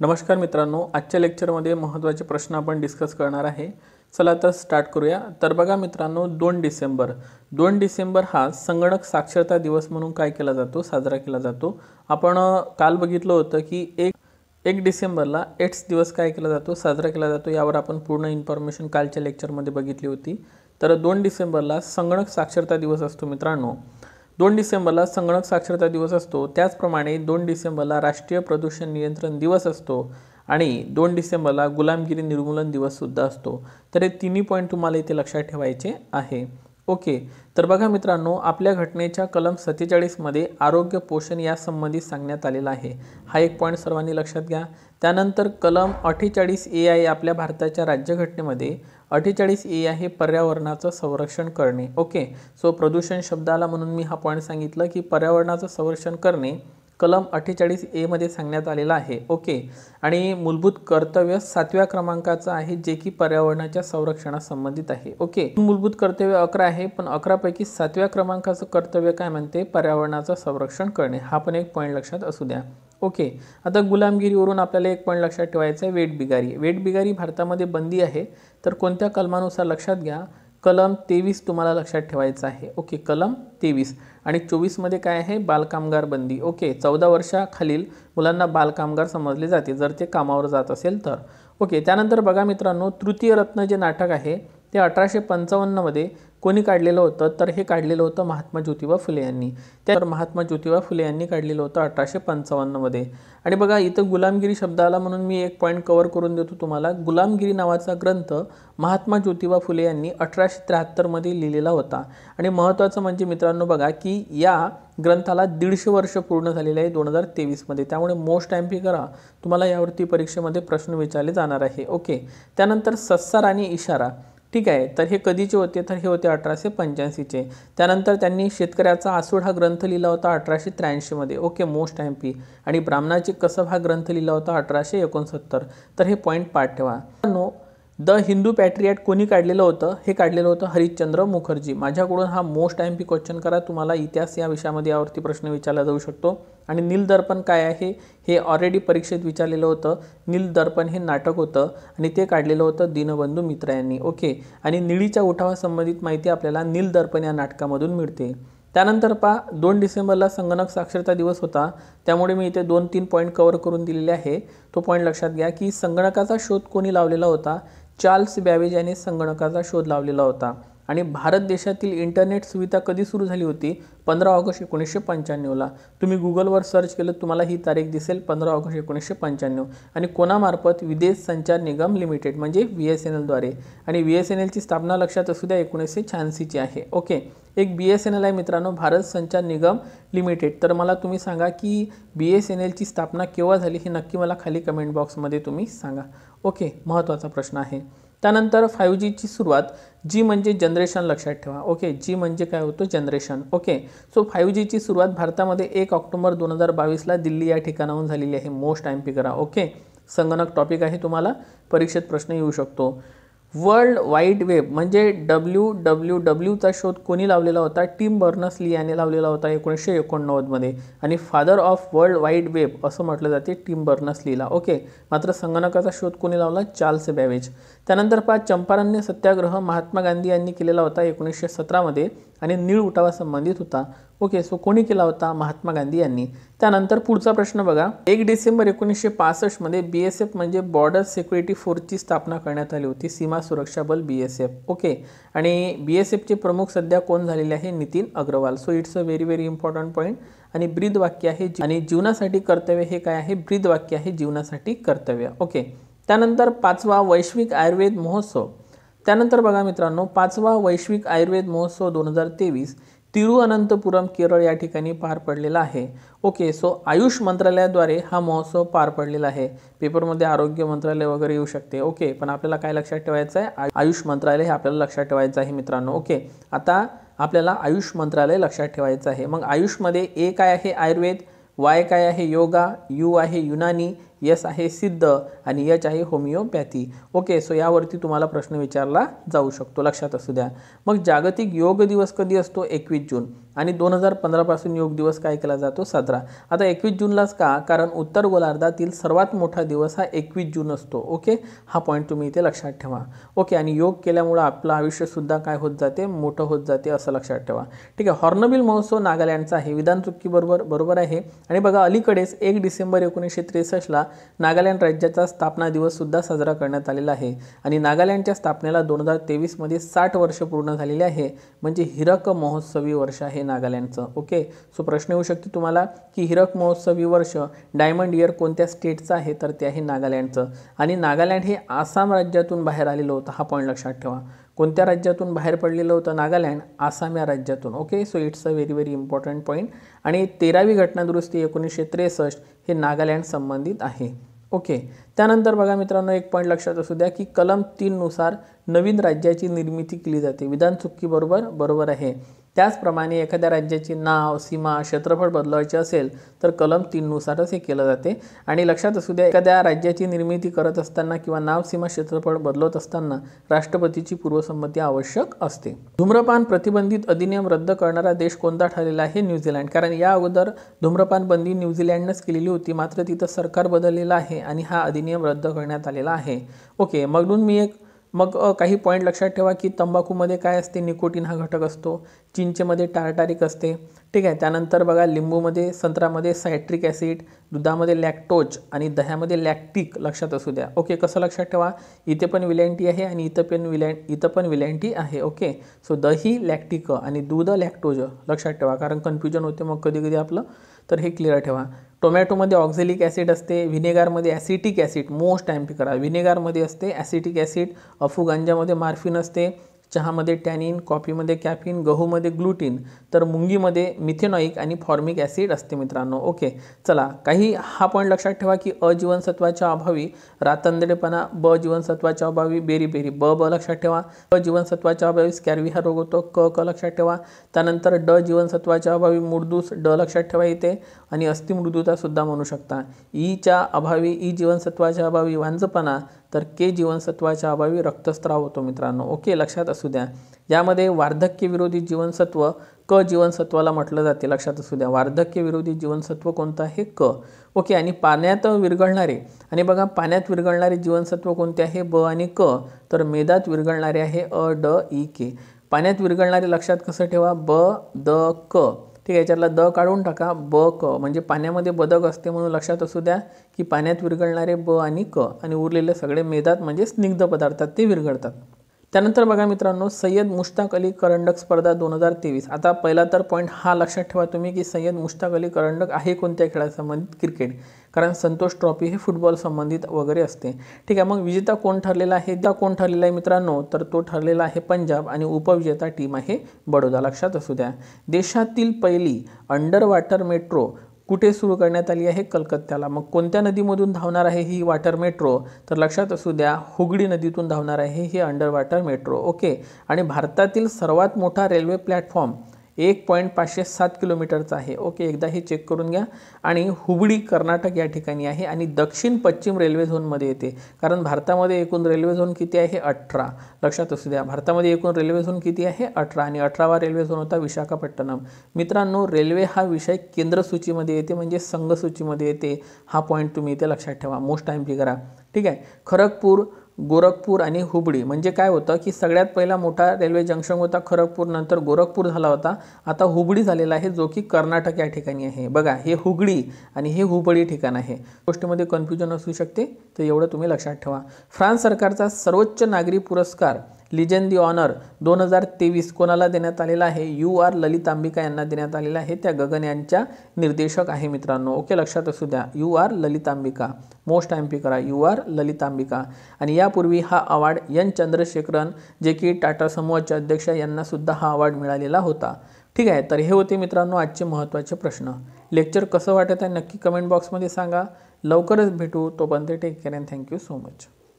नमस्कार मित्रांनो आजच्या लेक्चरमध्ये महत्त्वाचे प्रश्न आपण डिस्कस करणार आहे चला तर स्टार्ट करूया तर बघा मित्रांनो दोन डिसेंबर दोन डिसेंबर हा संगणक साक्षरता दिवस म्हणून काय केला जातो साजरा केला जातो आपण काल बघितलं होतं की एक एक डिसेंबरला एड्स दिवस काय केला जातो साजरा केला जातो यावर आपण पूर्ण इन्फॉर्मेशन कालच्या लेक्चरमध्ये बघितली होती तर दोन डिसेंबरला संगणक साक्षरता दिवस असतो मित्रांनो दोन डिसेंबरला संगणक साक्षरता दिवस असतो त्याचप्रमाणे दोन डिसेंबरला राष्ट्रीय प्रदूषण नियंत्रण दिवस असतो आणि दोन डिसेंबरला गुलामगिरी निर्मूलन दिवससुद्धा असतो तर हे तिन्ही पॉईंट तुम्हाला इथे लक्षात ठेवायचे आहे ओके तर बघा मित्रांनो आपल्या घटनेच्या कलम सत्तेचाळीसमध्ये आरोग्य पोषण यासंबंधी सांगण्यात आलेला आहे हा एक पॉईंट सर्वांनी लक्षात घ्या त्यानंतर कलम अठ्ठेचाळीस ए आय आपल्या भारताच्या राज्यघटनेमध्ये अठ्ठेचाळीस ए आहे पर्यावरणाचं संरक्षण करणे ओके सो प्रदूषण शब्दाला म्हणून मी हा पॉईंट सांगितलं की पर्यावरणाचं संरक्षण करणे कलम अठ्ठेचाळीस एमध्ये सांगण्यात आलेला आहे ओके आणि मूलभूत कर्तव्य सातव्या क्रमांकाचं आहे जे की पर्यावरणाच्या संरक्षणासंबंधित आहे ओके मूलभूत कर्तव्य अकरा आहे पण अकरापैकी सातव्या क्रमांकाचं कर्तव्य काय म्हणते पर्यावरणाचं संरक्षण करणे हा पण एक पॉईंट लक्षात असू द्या ओके आता गुलामगिरीवरून आपल्याला एक पॉईंट लक्षात ठेवायचं आहे वेट बिगारी वेट बिगारी भारतामध्ये बंदी आहे तर कोणत्या कलमानुसार लक्षात घ्या कलम तेवीस तुम्हाला लक्षात ठेवायचं आहे ओके कलम तेवीस आणि चोवीसमध्ये काय आहे बालकामगार बंदी ओके चौदा वर्षाखालील मुलांना बालकामगार समजले जाते जर ते कामावर जात असेल तर ओके त्यानंतर बघा मित्रांनो तृतीय रत्न जे नाटक आहे ते अठराशे पंचावन्नमध्ये कोणी काढलेलं होतं तर हे काढलेलं होतं महात्मा ज्योतिबा फुले यांनी त्यावर महात्मा ज्योतिबा फुले यांनी काढलेलं होतं अठराशे पंचावन्नमध्ये आणि बघा इथं गुलामगिरी शब्दाला म्हणून मी एक पॉईंट कवर करून देतो तुम्हाला गुलामगिरी नावाचा ग्रंथ महात्मा ज्योतिबा फुले यांनी अठराशे त्र्याहत्तरमध्ये लिहिलेला होता आणि महत्त्वाचं म्हणजे मित्रांनो बघा की या ग्रंथाला दीडशे वर्ष पूर्ण झालेलं आहे दोन हजार तेवीसमध्ये त्यामुळे मोस्ट एम पी करा तुम्हाला यावरती परीक्षेमध्ये प्रश्न विचारले जाणार आहे ओके त्यानंतर सत्सार आणि इशारा ठीक आहे तर हे कधीचे होते तर हे होते अठराशे पंच्याऐंशीचे त्यानंतर त्यांनी शेतकऱ्याचा आसूड हा ग्रंथ लिहिला होता अठराशे त्र्याऐंशीमध्ये ओके मोस्ट एम पी आणि ब्राह्मणाचे कसब हा ग्रंथ लिहिला होता अठराशे एकोणसत्तर तर हे पॉईंट पाठ ठेवा नो द हिंदू पॅट्रियाट कोणी काढलेलं होतं हे काढलेलं होतं हरिश्चंद्र मुखर्जी माझ्याकडून हा मोस्ट एम पी क्वेश्चन करा तुम्हाला इतिहास या विषयामध्ये यावरती प्रश्न विचारला जाऊ शकतो आणि नील दर्पण काय आहे हे ऑलरेडी परीक्षेत विचारलेलं होतं नील दर्पण हे नाटक होतं आणि ते काढलेलं होतं दीनबंधू मित्र यांनी ओके आणि निळीच्या उठावासंबंधित माहिती आपल्याला नील दर्पण या नाटकामधून मिळते त्यानंतर पा दोन डिसेंबरला संगणक साक्षरता दिवस होता त्यामुळे मी इथे दोन तीन पॉईंट कवर करून दिलेले आहे तो पॉईंट लक्षात घ्या की संगणकाचा शोध कोणी लावलेला होता चार्ल्स बॅवेज याने संगणकाचा शोध लावलेला होता आणि भारत देशातील इंटरनेट सुविधा कधी सुरू झाली होती पंधरा ऑगस्ट एकोणीसशे पंच्याण्णवला तुम्ही गुगलवर सर्च केलं तुम्हाला ही तारीख दिसेल पंधरा ऑगस्ट एकोणीसशे पंच्याण्णव आणि कोणामार्फत विदेश संचार निगम लिमिटेड म्हणजे व्ही एस एन एलद्वारे आणि व्ही एस एन एलची स्थापना लक्षात असू द्या एकोणीसशे शहाऐंशीची आहे ओके एक बी एस एन एल आहे मित्रांनो भारत संचार निगम लिमिटेड तर मला तुम्ही सांगा की बी एस एन एलची स्थापना केव्हा झाली हे नक्की मला खाली कमेंट बॉक्समध्ये तुम्ही सांगा ओके महत्त्वाचा प्रश्न आहे त्यानंतर फायव्ह जीची सुरुवात जी म्हणजे जनरेशन लक्षात ठेवा ओके जी म्हणजे काय होतं जनरेशन ओके सो फाय जीची सुरुवात भारतामध्ये एक ऑक्टोबर दोन हजार बावीसला दिल्ली या ठिकाणाहून झालेली आहे मोस्ट टाईम करा ओके संगणक टॉपिक आहे तुम्हाला परीक्षेत प्रश्न येऊ शकतो वर्ल्ड वाईड वेब म्हणजे डब्ल्यू डब्ल्यू डब्ल्यूचा शोध कोणी लावलेला होता टीम बर्नस ली याने लावलेला होता एकोणीसशे एकोणनव्वदमध्ये आणि father of world wide web असं म्हटलं जाते टीम बर्नस लीला ओके मात्र संगणकाचा शोध कोणी लावला चार्ल्स बॅवेज त्यानंतर पहा चंपारण्य सत्याग्रह महात्मा गांधी यांनी केलेला होता एकोणीसशे सतरामध्ये आणि नीळ उठावा संबंधित होता ओके सो कोणी केला होता महात्मा गांधी यांनी त्यानंतर पुढचा प्रश्न बघा एक डिसेंबर एकोणीसशे पासष्टमध्ये बी एस एफ म्हणजे बॉर्डर सिक्युरिटी फोर्सची स्थापना करण्यात आली होती सीमा सीमा सुरक्षा बल बी एस एफ ओके आणि बी एस प्रमुख सध्या कोण झालेले आहे Nitin Agarwal so it's a very very important point आणि ब्रीद वाक्य आहे आणि जीवनासाठी कर्तव्य हे काय आहे ब्रीद वाक्य आहे जीवनासाठी कर्तव्य ओके त्यानंतर पाचवा वैश्विक आयुर्वेद महोत्सव त्यानंतर बघा मित्रांनो पाचवा वैश्विक आयुर्वेद महोत्सव दोन हजार तेवीस तिरुअनंतपुरम केरळ या ठिकाणी पार पडलेला आहे ओके सो आयुष मंत्रालयाद्वारे हा महोत्सव पार पडलेला आहे पेपरमध्ये आरोग्य मंत्रालय वगैरे येऊ शकते ओके पण आपल्याला काय लक्षात ठेवायचं आहे आयुष मंत्रालय हे आपल्याला लक्षात ठेवायचं आहे मित्रांनो ओके आता आपल्याला आयुष मंत्रालय लक्षात ठेवायचं आहे मग आयुषमध्ये ए काय आहे आयुर्वेद वाय काय आहे योगा यू आहे युनानी यस आहे सिद्ध आणि यच आहे होमिओपॅथी ओके सो यावरती तुम्हाला प्रश्न विचारला जाऊ शकतो लक्षात असू द्या मग जागतिक योग दिवस कधी असतो एकवीस जून आणि दोन हजार पंधरापासून योग दिवस काय केला जातो साजरा आता एकवीस जूनलाच का कारण उत्तर गोलार्धातील सर्वात मोठा दिवस हा एकवीस जून असतो ओके हा पॉईंट तुम्ही इथे लक्षात ठेवा ओके आणि योग केल्यामुळं आपलं आयुष्यसुद्धा काय होत जाते मोठं होत जाते असं लक्षात ठेवा ठीक आहे हॉर्नबिल महोत्सव नागालँडचा आहे विधान चुक्कीबरोबर बरोबर आहे आणि बघा अलीकडेच एक डिसेंबर एकोणीसशे त्रेसष्टला नागालँड राज्याचा स्थापना दिवस सुद्धा साजरा करण्यात आलेला आहे आणि नागालँडच्या स्थापनेला दोन हजार तेवीसमध्ये साठ वर्ष पूर्ण झालेले आहे म्हणजे हिरक महोत्सवी वर्ष आहे नागालँडचं ओके सो प्रश्न येऊ शकतो तुम्हाला की हिरक महोत्सवी वर्ष डायमंड इयर कोणत्या स्टेटचं आहे तर ते आहे नागालँडचं आणि नागालँड हे आसाम राज्यातून बाहेर आलेलं होतं हा पॉईंट लक्षात ठेवा कोणत्या राज्यातून बाहेर पडलेलं होतं नागालँड आसाम या राज्यातून okay so it's a very very important point आणि तेरावी घटनादुरुस्ती एकोणीसशे त्रेसष्ट हे नागालँड संबंधित आहे ओके त्यानंतर बघा मित्रांनो एक पॉईंट लक्षात असू द्या की कलम तीननुसार नवीन राज्याची निर्मिती केली जाते विधान बरोबर बरोबर आहे त्याचप्रमाणे एखाद्या राज्याची नाव सीमा क्षेत्रफळ बदलायचे असेल तर कलम तीननुसारच हे केलं जाते आणि लक्षात असू द्या एखाद्या राज्याची निर्मिती करत असताना किंवा नाव सीमा क्षेत्रफळ बदलत असताना राष्ट्रपतीची पूर्वसंमती आवश्यक असते धूम्रपान प्रतिबंधित अधिनियम रद्द करणारा देश कोणता ठरलेला आहे न्यूझीलँड कारण या अगोदर धूम्रपान बंदी न्यूझीलँडनंच केलेली होती मात्र तिथं सरकार बदललेलं आहे आणि हा अधिनियम रद्द करण्यात आलेला आहे ओके मग मी एक मग काही पॉईंट लक्षात ठेवा की तंबाखूमध्ये काय असते निकोटीन हा घटक असतो चिंचेमध्ये टार्टारिक असते ठीक आहे त्यानंतर बघा लिंबूमध्ये संत्रामध्ये सायट्रिक ॲसिड दुधामध्ये लॅक्टोज आणि दह्यामध्ये लॅक्टिक लक्षात असू द्या ओके कसं लक्षात ठेवा इथे पण विलँटी आहे आणि इथं पण विलॅ इथं पण विलँटी आहे ओके सो दही लॅक्टिक आणि दूध लॅक्टोज लक्षात ठेवा कारण कन्फ्युजन होते मग कधी कधी आपलं तर हे क्लिअर ठेवा टोमॅटोमध्ये ऑक्झेलिक ॲसिड असते व्हिनेगारमध्ये acetic acid most time pick करा व्हिनेगारमध्ये असते ॲसिटिक ॲसिड अफू गांजामध्ये मार्फिन असते चहामध्ये टॅनिन कॉफीमध्ये कॅफिन गहूमध्ये ग्लुटीन तर मुंगीमध्ये मिथेनॉईक आणि फॉर्मिक ॲसिड असते मित्रांनो ओके चला काही हा पॉईंट लक्षात ठेवा की अ जीवनसत्वाच्या अभावी रातंदडेपणा ब जीवनसत्वाच्या अभावी बेरी बेरी ब ब लक्षात ठेवा अ जीवनसत्वाच्या अभावी स्कॅरवी हा रोग होतो क क लक्षात ठेवा त्यानंतर ड जीवनसत्वाच्या अभावी मुर्दूस ड लक्षात ठेवा येते आणि अस्थिमृदुतासुद्धा म्हणू शकता ईच्या अभावी ई जीवनसत्वाच्या अभावी वांजपणा तर के जीवनसत्वाच्या अभावी रक्तस्त्राव होतो मित्रांनो ओके लक्षात असू द्या यामध्ये विरोधी जीवनसत्व क जीवनसत्वाला म्हटलं जाते लक्षात असू द्या विरोधी जीवनसत्व कोणतं आहे क ओके आणि पाण्यात विरघळणारे आणि बघा पाण्यात विरघळणारे जीवनसत्व कोणते आहे ब आणि क तर मेदात विरघळणारे आहे अ ड ई के पाण्यात विरघळणारे लक्षात कसं ठेवा ब द क ठीक आहे याच्यातला द काढून टाका ब क म्हणजे पाण्यामध्ये बदक असते म्हणून लक्षात असू द्या की पाण्यात विरघळणारे ब आणि क आणि उरलेले सगळे मेदात म्हणजे स्निग्ध पदार्थात ते विरघळतात त्यानंतर बघा मित्रांनो सय्यद मुश्ताक अली करंडक स्पर्धा दोन हजार तेवीस आता पहिला तर पॉईंट हा लक्षात ठेवा तुम्ही की सय्यद मुश्ताक अली करंडक आहे कोणत्या खेळासंबंधित क्रिकेट कारण संतोष ट्रॉफी हे फुटबॉल संबंधित वगैरे असते ठीक आहे मग विजेता कोण ठरलेला आहे त्या कोण ठरलेला आहे मित्रांनो तर तो ठरलेला आहे पंजाब आणि उपविजेता टीम आहे बडोदा लक्षात असू द्या देशातील पहिली अंडर वॉटर मेट्रो कुठे सुरू करण्यात आली आहे कलकत्त्याला मग कोणत्या नदीमधून धावणार आहे ही वाटर मेट्रो तर लक्षात असू द्या हुगडी नदीतून धावणार आहे ही अंडर वॉटर मेट्रो ओके आणि भारतातील सर्वात मोठा रेल्वे प्लॅटफॉर्म एक पॉईंट पाचशे सात किलोमीटरचा आहे ओके एकदा हे चेक करून घ्या आणि हुबळी कर्नाटक या ठिकाणी आहे आणि दक्षिण पश्चिम रेल्वे झोनमध्ये येते कारण भारतामध्ये एकूण रेल्वे झोन किती आहे अठरा लक्षात असू द्या भारतामध्ये एकूण रेल्वे झोन किती आहे अठरा आणि अठरावा रेल्वे झोन होता विशाखापट्टणम मित्रांनो रेल्वे हा विषय केंद्रसूचीमध्ये येते म्हणजे संघसूचीमध्ये येते हा पॉईंट तुम्ही इथे लक्षात ठेवा मोस्ट टाईम करा ठीक आहे खरगपूर गोरखपूर आणि हुबळी म्हणजे काय होतं की सगळ्यात पहिला मोठा रेल्वे जंक्शन होता खरगपूर नंतर गोरखपूर झाला होता आता हुबळी झालेला आहे जो की कर्नाटक या ठिकाणी आहे बघा हे हुगळी आणि हे हुबळी ठिकाण आहे गोष्टीमध्ये कन्फ्युजन असू शकते तर एवढं तुम्ही लक्षात ठेवा फ्रान्स सरकारचा सर्वोच्च नागरी पुरस्कार लिजन दी ऑनर दोन हजार तेवीस कोणाला देण्यात आलेला आहे यू आर ललित अंबिका यांना देण्यात आलेला आहे त्या गगन यांच्या निर्देशक आहे मित्रांनो ओके लक्षात असू द्या U R Lalit Ambika most MP करा यू आर ललित अंबिका आणि यापूर्वी हा अवॉर्ड एन चंद्रशेखरन जे की टाटा समूहाचे अध्यक्ष यांनासुद्धा हा अवॉर्ड मिळालेला होता ठीक आहे तर हे होते मित्रांनो आजचे महत्त्वाचे प्रश्न लेक्चर कसं वाटत आहे नक्की कमेंट बॉक्समध्ये सांगा लवकरच भेटू तोपर्यंत take care and thank you so much